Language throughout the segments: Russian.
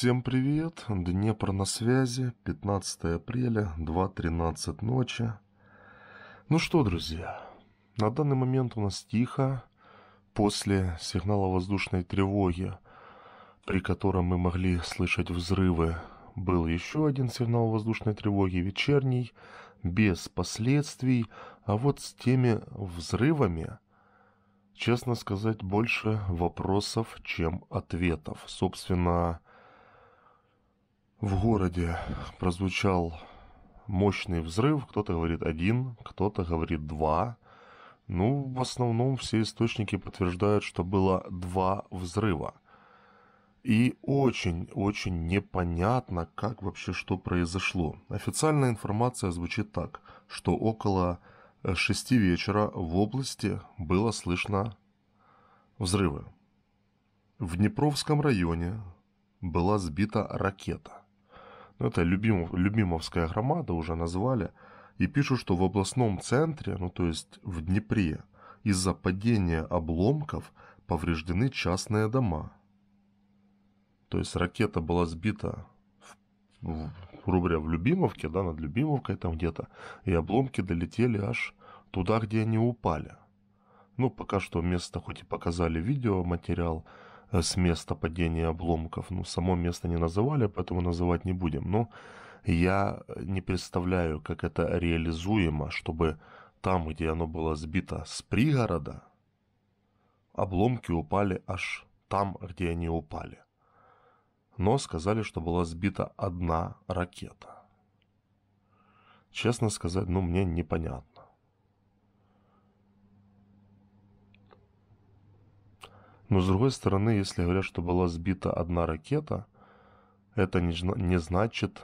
Всем привет! Днепр на связи, 15 апреля, 2.13 ночи. Ну что, друзья, на данный момент у нас тихо. После сигнала воздушной тревоги, при котором мы могли слышать взрывы, был еще один сигнал воздушной тревоги вечерний, без последствий, а вот с теми взрывами, честно сказать, больше вопросов, чем ответов. Собственно, в городе прозвучал мощный взрыв. Кто-то говорит один, кто-то говорит два. Ну, в основном все источники подтверждают, что было два взрыва. И очень-очень непонятно, как вообще что произошло. Официальная информация звучит так, что около э, шести вечера в области было слышно взрывы. В Днепровском районе была сбита ракета это Любимов, Любимовская громада уже назвали, и пишут, что в областном центре, ну то есть в Днепре, из-за падения обломков повреждены частные дома. То есть ракета была сбита в, грубо говоря, в Любимовке, да, над Любимовкой там где-то, и обломки долетели аж туда, где они упали. Ну, пока что место хоть и показали видеоматериал, материал Э, с места падения обломков. Ну, само место не называли, поэтому называть не будем. Но я э, не представляю, как это реализуемо, чтобы там, где оно было сбито с пригорода, обломки упали аж там, где они упали. Но сказали, что была сбита одна ракета. Честно сказать, ну мне непонятно. Но с другой стороны, если говорят, что была сбита одна ракета, это не, не значит,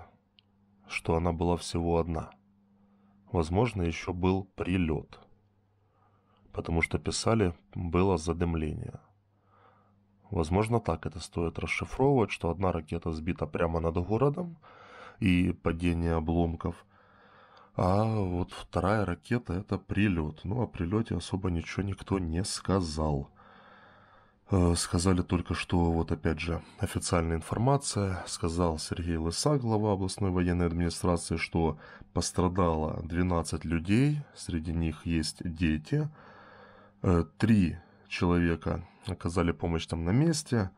что она была всего одна. Возможно, еще был прилет. Потому что писали, было задымление. Возможно, так это стоит расшифровывать, что одна ракета сбита прямо над городом и падение обломков. А вот вторая ракета – это прилет. Ну, о прилете особо ничего никто не сказал – Э, сказали только, что вот опять же официальная информация, сказал Сергей Лыса, глава областной военной администрации, что пострадало 12 людей, среди них есть дети, э, три человека оказали помощь там на месте,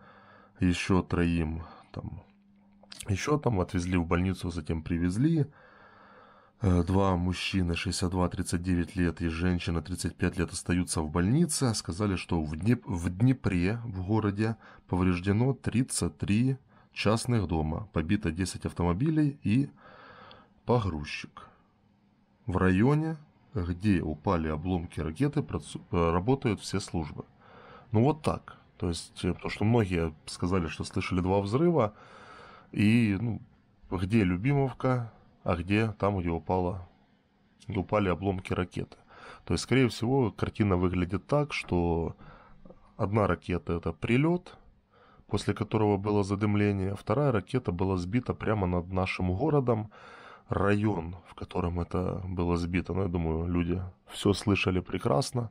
еще троим там, еще там отвезли в больницу, затем привезли, Э, два мужчины 62-39 лет и женщина 35 лет остаются в больнице. Сказали, что в, Днеп... в Днепре, в городе, повреждено 33 частных дома, побито 10 автомобилей и погрузчик. В районе, где упали обломки ракеты, э, работают все службы. Ну вот так. То есть, э, потому что многие сказали, что слышали два взрыва, и ну, где Любимовка, а где там, где упала, упали обломки ракеты. То есть, скорее всего, картина выглядит так, что одна ракета это прилет, после которого было задымление, вторая ракета была сбита прямо над нашим городом, район, в котором это было сбито. Ну, я думаю, люди все слышали прекрасно.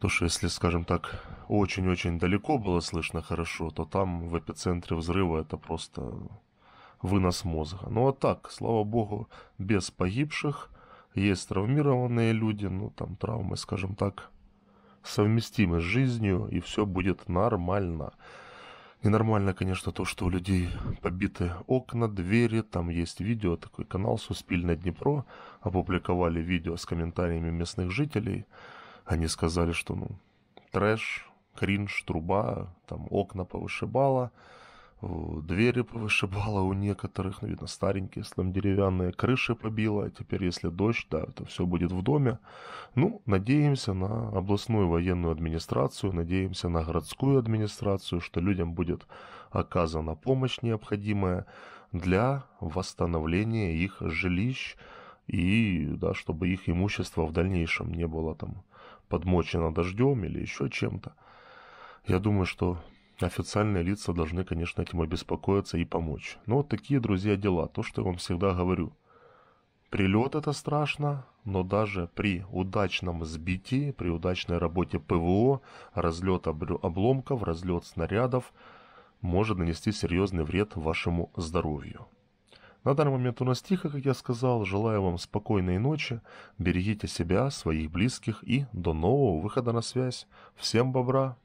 То, что если, скажем так, очень-очень далеко было слышно хорошо, то там в эпицентре взрыва это просто вынос мозга. Ну а так, слава богу, без погибших, есть травмированные люди, ну там травмы, скажем так, совместимы с жизнью, и все будет нормально. Ненормально, конечно, то, что у людей побиты окна, двери, там есть видео, такой канал «Суспильное Днепро», опубликовали видео с комментариями местных жителей. Они сказали, что, ну, трэш, кринж, труба, там окна повышибала, Э, двери повышибала у некоторых, ну, видно, старенькие, слом деревянные, крыши побила, а теперь, если дождь, да, это все будет в доме. Ну, надеемся на областную военную администрацию, надеемся на городскую администрацию, что людям будет оказана помощь необходимая для восстановления их жилищ и, да, чтобы их имущество в дальнейшем не было там подмочено дождем или еще чем-то. Я думаю, что Официальные лица должны, конечно, этим обеспокоиться и помочь. Но вот такие, друзья, дела, то, что я вам всегда говорю. Прилет это страшно, но даже при удачном сбитии, при удачной работе ПВО, разлет обломков, разлет снарядов может нанести серьезный вред вашему здоровью. На данный момент у нас тихо, как я сказал. Желаю вам спокойной ночи. Берегите себя, своих близких и до нового выхода на связь. Всем бобра!